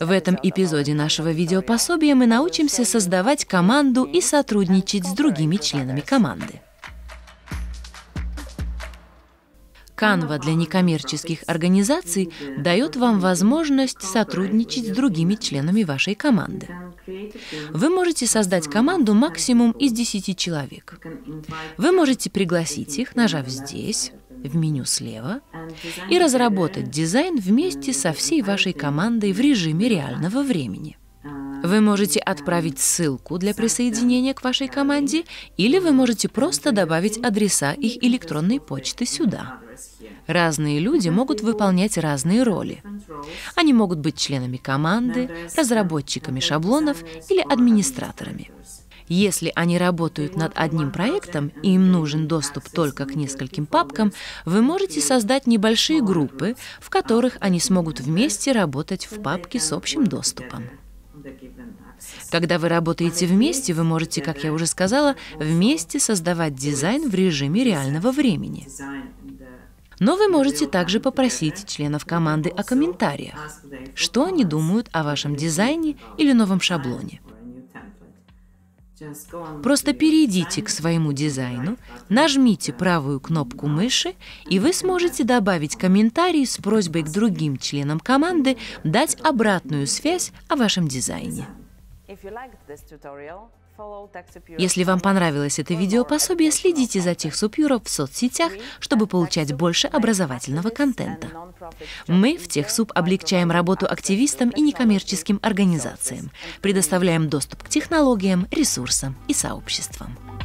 В этом эпизоде нашего видеопособия мы научимся создавать команду и сотрудничать с другими членами команды. Канва для некоммерческих организаций дает вам возможность сотрудничать с другими членами вашей команды. Вы можете создать команду максимум из 10 человек. Вы можете пригласить их, нажав здесь, в меню слева и разработать дизайн вместе со всей вашей командой в режиме реального времени. Вы можете отправить ссылку для присоединения к вашей команде или вы можете просто добавить адреса их электронной почты сюда. Разные люди могут выполнять разные роли. Они могут быть членами команды, разработчиками шаблонов или администраторами. Если они работают над одним проектом и им нужен доступ только к нескольким папкам, вы можете создать небольшие группы, в которых они смогут вместе работать в папке с общим доступом. Когда вы работаете вместе, вы можете, как я уже сказала, вместе создавать дизайн в режиме реального времени. Но вы можете также попросить членов команды о комментариях, что они думают о вашем дизайне или новом шаблоне. Просто перейдите к своему дизайну, нажмите правую кнопку мыши, и вы сможете добавить комментарий с просьбой к другим членам команды дать обратную связь о вашем дизайне. If you liked this tutorial, если вам понравилось это видео пособие, следите за Техсупюро в соцсетях, чтобы получать больше образовательного контента. Мы в Техсуп облегчаем работу активистам и некоммерческим организациям, предоставляем доступ к технологиям, ресурсам и сообществам.